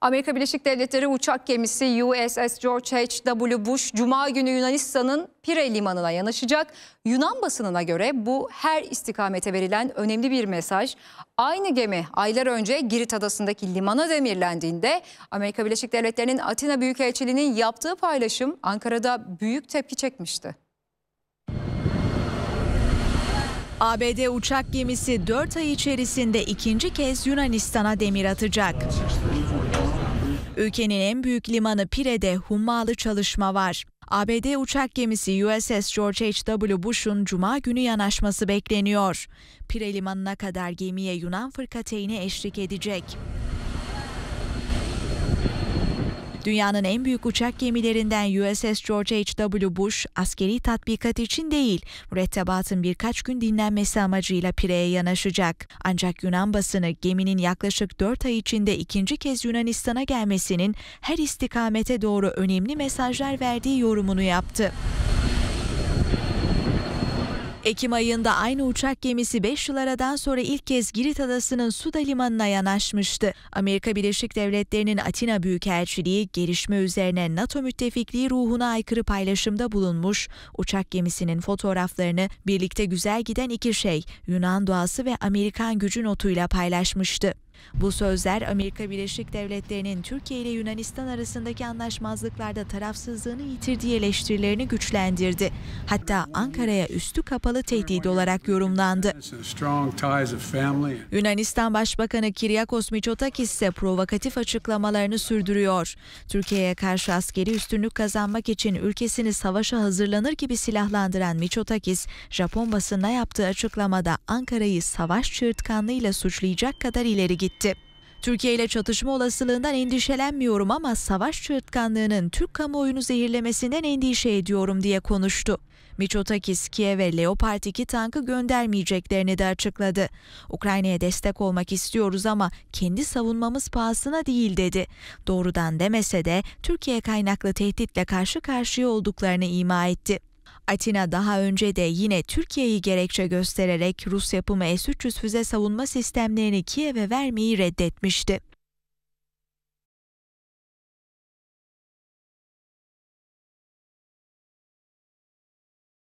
Amerika Birleşik Devletleri uçak gemisi USS George H. W. Bush Cuma günü Yunanistan'ın Pire limanına yanaşacak. Yunan basınına göre bu her istikamete verilen önemli bir mesaj. Aynı gemi aylar önce Girit adasındaki limana demirlendiğinde Amerika Birleşik Devletleri'nin Atina Büyükelçiliği'nin yaptığı paylaşım Ankara'da büyük tepki çekmişti. ABD uçak gemisi 4 ay içerisinde ikinci kez Yunanistan'a demir atacak. Ülkenin en büyük limanı Pire'de hummalı çalışma var. ABD uçak gemisi USS George H.W. Bush'un cuma günü yanaşması bekleniyor. Pire limanına kadar gemiye Yunan fırkateyni eşlik edecek. Dünyanın en büyük uçak gemilerinden USS George H.W. Bush askeri tatbikat için değil, mürettebatın birkaç gün dinlenmesi amacıyla Pire'ye yanaşacak. Ancak Yunan basını geminin yaklaşık 4 ay içinde ikinci kez Yunanistan'a gelmesinin her istikamete doğru önemli mesajlar verdiği yorumunu yaptı. Ekim ayında aynı uçak gemisi 5 yıl aradan sonra ilk kez Girit Adası'nın Suda Limanı'na yanaşmıştı. Amerika Birleşik Devletleri'nin Atina Büyükelçiliği gelişme üzerine NATO müttefikliği ruhuna aykırı paylaşımda bulunmuş. Uçak gemisinin fotoğraflarını birlikte güzel giden iki şey Yunan doğası ve Amerikan gücü notuyla paylaşmıştı. Bu sözler Amerika Birleşik Devletleri'nin Türkiye ile Yunanistan arasındaki anlaşmazlıklarda tarafsızlığını yitirdiği eleştirilerini güçlendirdi. Hatta Ankara'ya üstü kapalı tehdit olarak yorumlandı. Yunanistan Başbakanı Kiryakos Mitsotakis ise provokatif açıklamalarını sürdürüyor. Türkiye'ye karşı askeri üstünlük kazanmak için ülkesini savaşa hazırlanır gibi silahlandıran Mitsotakis, Japon basına yaptığı açıklamada Ankara'yı savaş çığırtkanlığıyla suçlayacak kadar ileri gitti gitti. Türkiye ile çatışma olasılığından endişelenmiyorum ama savaş çırtkanlığının Türk kamuoyunu zehirlemesinden endişe ediyorum diye konuştu. Miçotakis Kiev'e Leopard 2 tankı göndermeyeceklerini de açıkladı. Ukrayna'ya destek olmak istiyoruz ama kendi savunmamız pahasına değil dedi. Doğrudan demese de Türkiye kaynaklı tehditle karşı karşıya olduklarını ima etti. Atina daha önce de yine Türkiye'yi gerekçe göstererek Rus yapımı S-300 füze savunma sistemlerini Kiev'e vermeyi reddetmişti.